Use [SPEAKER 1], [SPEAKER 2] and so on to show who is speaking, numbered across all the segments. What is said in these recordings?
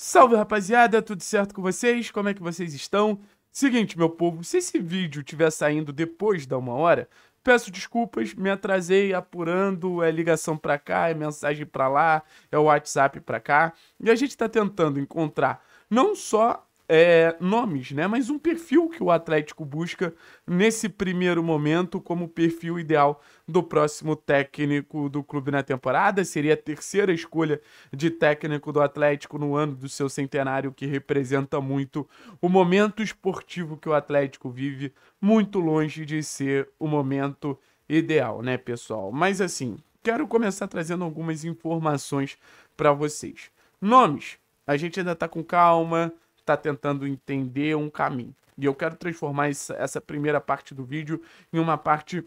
[SPEAKER 1] Salve rapaziada, tudo certo com vocês? Como é que vocês estão? Seguinte, meu povo, se esse vídeo estiver saindo depois da uma hora, peço desculpas, me atrasei apurando, é ligação pra cá, é mensagem pra lá, é o WhatsApp pra cá. E a gente tá tentando encontrar não só é, nomes, né? Mas um perfil que o Atlético busca nesse primeiro momento como perfil ideal do próximo técnico do clube na temporada. Seria a terceira escolha de técnico do Atlético no ano do seu centenário, que representa muito o momento esportivo que o Atlético vive, muito longe de ser o momento ideal, né, pessoal? Mas assim, quero começar trazendo algumas informações para vocês. Nomes, a gente ainda está com calma está tentando entender um caminho. E eu quero transformar essa primeira parte do vídeo em uma parte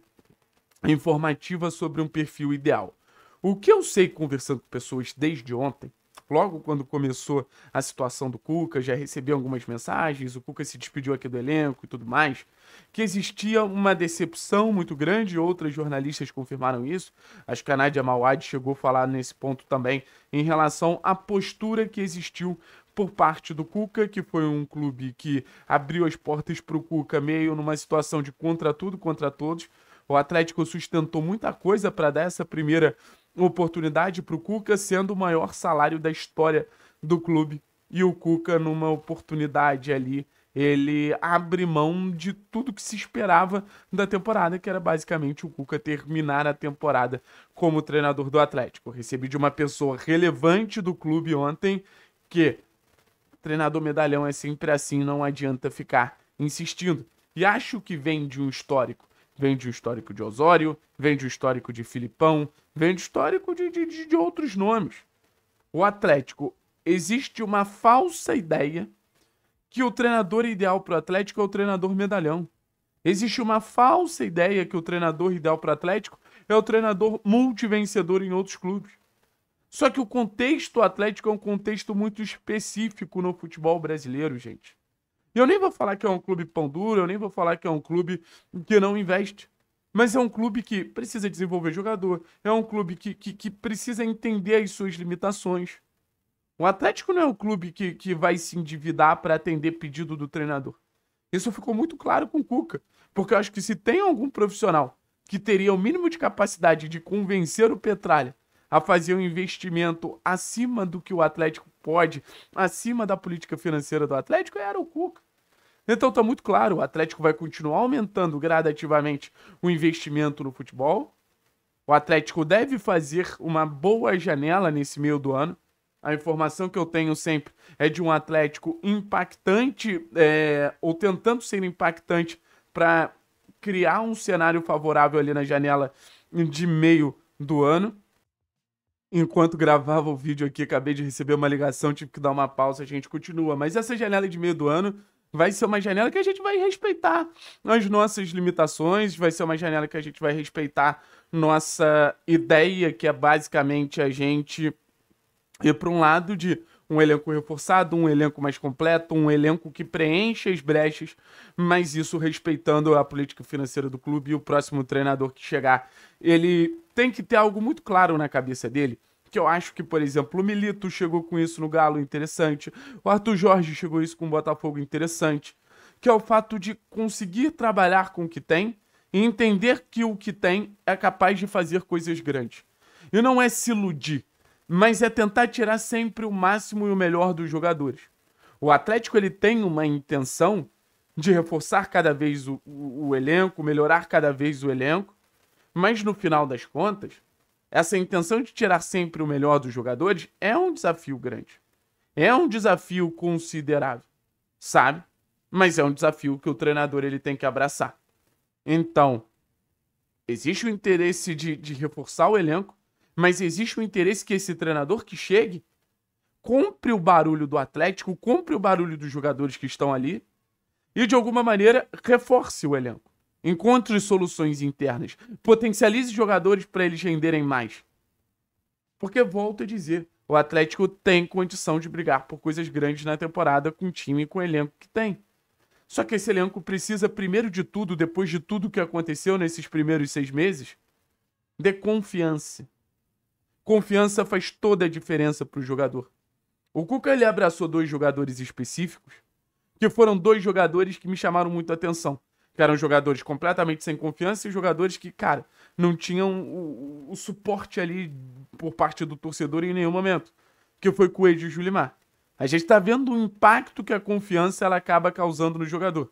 [SPEAKER 1] informativa sobre um perfil ideal. O que eu sei conversando com pessoas desde ontem logo quando começou a situação do Cuca, já recebi algumas mensagens, o Cuca se despediu aqui do elenco e tudo mais, que existia uma decepção muito grande, outras jornalistas confirmaram isso, acho que a Nádia Mauad chegou a falar nesse ponto também, em relação à postura que existiu por parte do Cuca, que foi um clube que abriu as portas para o Cuca meio numa situação de contra tudo, contra todos, o Atlético sustentou muita coisa para dar essa primeira oportunidade para o Cuca, sendo o maior salário da história do clube. E o Cuca, numa oportunidade ali, ele abre mão de tudo que se esperava da temporada, que era basicamente o Cuca terminar a temporada como treinador do Atlético. recebi de uma pessoa relevante do clube ontem que treinador medalhão é sempre assim, não adianta ficar insistindo. E acho que vem de um histórico vende o histórico de Osório, vende o histórico de Filipão, vende o histórico de, de, de outros nomes. O Atlético, existe uma falsa ideia que o treinador ideal para o Atlético é o treinador medalhão. Existe uma falsa ideia que o treinador ideal para o Atlético é o treinador multivencedor em outros clubes. Só que o contexto atlético é um contexto muito específico no futebol brasileiro, gente. E eu nem vou falar que é um clube pão duro, eu nem vou falar que é um clube que não investe. Mas é um clube que precisa desenvolver jogador, é um clube que, que, que precisa entender as suas limitações. O Atlético não é um clube que, que vai se endividar para atender pedido do treinador. Isso ficou muito claro com o Cuca, porque eu acho que se tem algum profissional que teria o mínimo de capacidade de convencer o Petralha a fazer um investimento acima do que o Atlético pode, acima da política financeira do Atlético, era o Cuca. Então está muito claro, o Atlético vai continuar aumentando gradativamente o investimento no futebol. O Atlético deve fazer uma boa janela nesse meio do ano. A informação que eu tenho sempre é de um Atlético impactante, é, ou tentando ser impactante para criar um cenário favorável ali na janela de meio do ano. Enquanto gravava o vídeo aqui, acabei de receber uma ligação, tive que dar uma pausa, a gente continua. Mas essa janela de meio do ano vai ser uma janela que a gente vai respeitar as nossas limitações, vai ser uma janela que a gente vai respeitar nossa ideia, que é basicamente a gente ir para um lado de um elenco reforçado, um elenco mais completo, um elenco que preenche as brechas, mas isso respeitando a política financeira do clube e o próximo treinador que chegar. Ele tem que ter algo muito claro na cabeça dele. Que eu acho que, por exemplo, o Milito chegou com isso no Galo, interessante. O Arthur Jorge chegou isso com o Botafogo, interessante. Que é o fato de conseguir trabalhar com o que tem e entender que o que tem é capaz de fazer coisas grandes. E não é se iludir mas é tentar tirar sempre o máximo e o melhor dos jogadores. O Atlético ele tem uma intenção de reforçar cada vez o, o, o elenco, melhorar cada vez o elenco, mas no final das contas, essa intenção de tirar sempre o melhor dos jogadores é um desafio grande. É um desafio considerável, sabe? Mas é um desafio que o treinador ele tem que abraçar. Então, existe o interesse de, de reforçar o elenco, mas existe o um interesse que esse treinador que chegue compre o barulho do Atlético, compre o barulho dos jogadores que estão ali e, de alguma maneira, reforce o elenco. Encontre soluções internas. Potencialize jogadores para eles renderem mais. Porque, volto a dizer, o Atlético tem condição de brigar por coisas grandes na temporada com o time e com o elenco que tem. Só que esse elenco precisa, primeiro de tudo, depois de tudo que aconteceu nesses primeiros seis meses, de confiança. Confiança faz toda a diferença para o jogador. O Cuca ele abraçou dois jogadores específicos, que foram dois jogadores que me chamaram muito a atenção. Que eram jogadores completamente sem confiança e jogadores que, cara, não tinham o, o suporte ali por parte do torcedor em nenhum momento. Que foi Coelho e Julimar. A gente está vendo o impacto que a confiança ela acaba causando no jogador.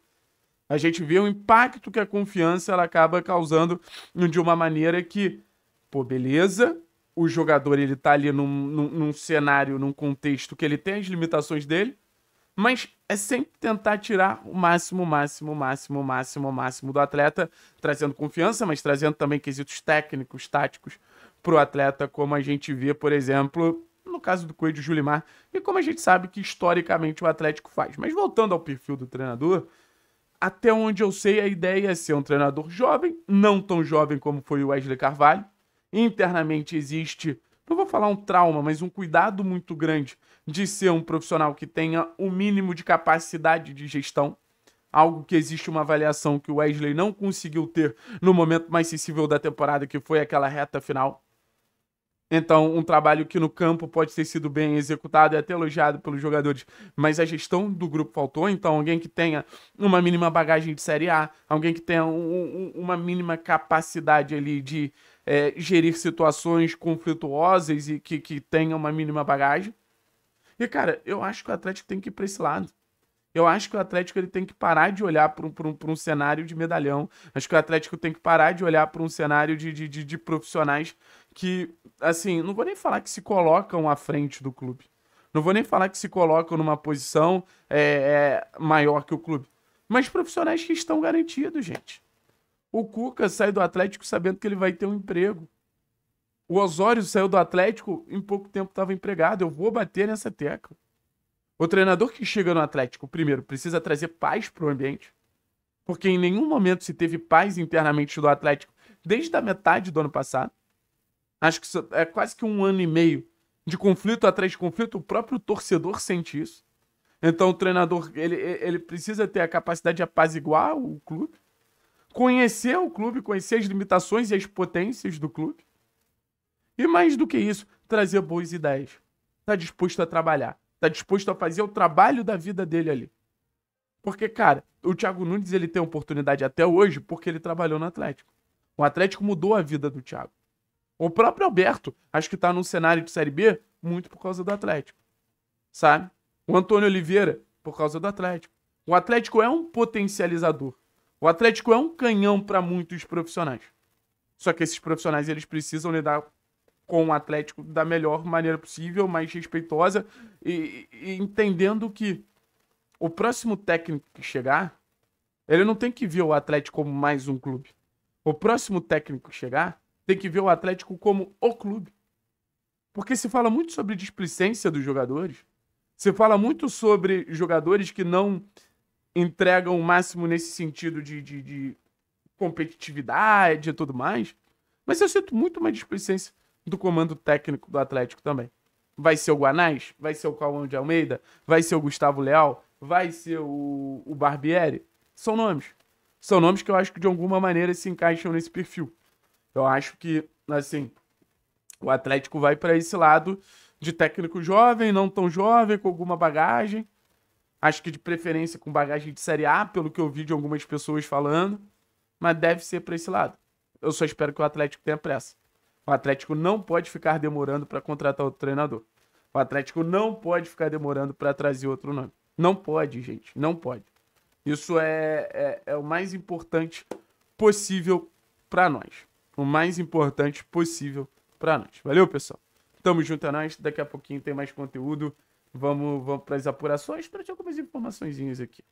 [SPEAKER 1] A gente vê o impacto que a confiança ela acaba causando de uma maneira que, pô, beleza, o jogador ele tá ali num, num, num, cenário, num contexto que ele tem as limitações dele, mas é sempre tentar tirar o máximo, máximo, máximo, máximo, máximo do atleta, trazendo confiança, mas trazendo também quesitos técnicos, táticos pro atleta, como a gente vê, por exemplo, no caso do Coelho Julimar, e como a gente sabe que historicamente o Atlético faz. Mas voltando ao perfil do treinador, até onde eu sei, a ideia é ser um treinador jovem, não tão jovem como foi o Wesley Carvalho, internamente existe, não vou falar um trauma, mas um cuidado muito grande de ser um profissional que tenha o mínimo de capacidade de gestão. Algo que existe uma avaliação que o Wesley não conseguiu ter no momento mais sensível da temporada, que foi aquela reta final. Então, um trabalho que no campo pode ter sido bem executado e até elogiado pelos jogadores, mas a gestão do grupo faltou. Então, alguém que tenha uma mínima bagagem de Série A, alguém que tenha um, um, uma mínima capacidade ali de é, gerir situações conflituosas e que, que tenha uma mínima bagagem. E, cara, eu acho que o Atlético tem que ir para esse lado. Eu acho que o Atlético ele tem que parar de olhar para um, pra um, um cenário de medalhão. Acho que o Atlético tem que parar de olhar para um cenário de, de, de, de profissionais que, assim, não vou nem falar que se colocam à frente do clube. Não vou nem falar que se colocam numa posição é, é, maior que o clube. Mas profissionais que estão garantidos, gente. O Cuca sai do Atlético sabendo que ele vai ter um emprego. O Osório saiu do Atlético, em pouco tempo estava empregado. Eu vou bater nessa tecla. O treinador que chega no Atlético, primeiro, precisa trazer paz para o ambiente, porque em nenhum momento se teve paz internamente do Atlético desde a metade do ano passado. Acho que é quase que um ano e meio de conflito atrás de conflito. O próprio torcedor sente isso. Então o treinador ele, ele precisa ter a capacidade de apaziguar o clube conhecer o clube, conhecer as limitações e as potências do clube. E mais do que isso, trazer boas ideias. Tá disposto a trabalhar, tá disposto a fazer o trabalho da vida dele ali. Porque, cara, o Thiago Nunes ele tem oportunidade até hoje porque ele trabalhou no Atlético. O Atlético mudou a vida do Thiago. O próprio Alberto, acho que tá num cenário de Série B muito por causa do Atlético. Sabe? O Antônio Oliveira, por causa do Atlético. O Atlético é um potencializador. O Atlético é um canhão para muitos profissionais. Só que esses profissionais eles precisam lidar com o Atlético da melhor maneira possível, mais respeitosa e, e entendendo que o próximo técnico que chegar, ele não tem que ver o Atlético como mais um clube. O próximo técnico que chegar tem que ver o Atlético como o clube. Porque se fala muito sobre displicência dos jogadores, se fala muito sobre jogadores que não entregam o máximo nesse sentido de, de, de competitividade e tudo mais. Mas eu sinto muito uma displicência do comando técnico do Atlético também. Vai ser o Guanais? Vai ser o Cauã de Almeida? Vai ser o Gustavo Leal? Vai ser o, o Barbieri? São nomes. São nomes que eu acho que de alguma maneira se encaixam nesse perfil. Eu acho que, assim, o Atlético vai para esse lado de técnico jovem, não tão jovem, com alguma bagagem. Acho que de preferência com bagagem de Série A, pelo que eu vi de algumas pessoas falando. Mas deve ser para esse lado. Eu só espero que o Atlético tenha pressa. O Atlético não pode ficar demorando para contratar outro treinador. O Atlético não pode ficar demorando para trazer outro nome. Não pode, gente. Não pode. Isso é, é, é o mais importante possível para nós. O mais importante possível para nós. Valeu, pessoal? Tamo junto a é nós. Daqui a pouquinho tem mais conteúdo. Vamos, vamos para as apurações para ter algumas informações aqui.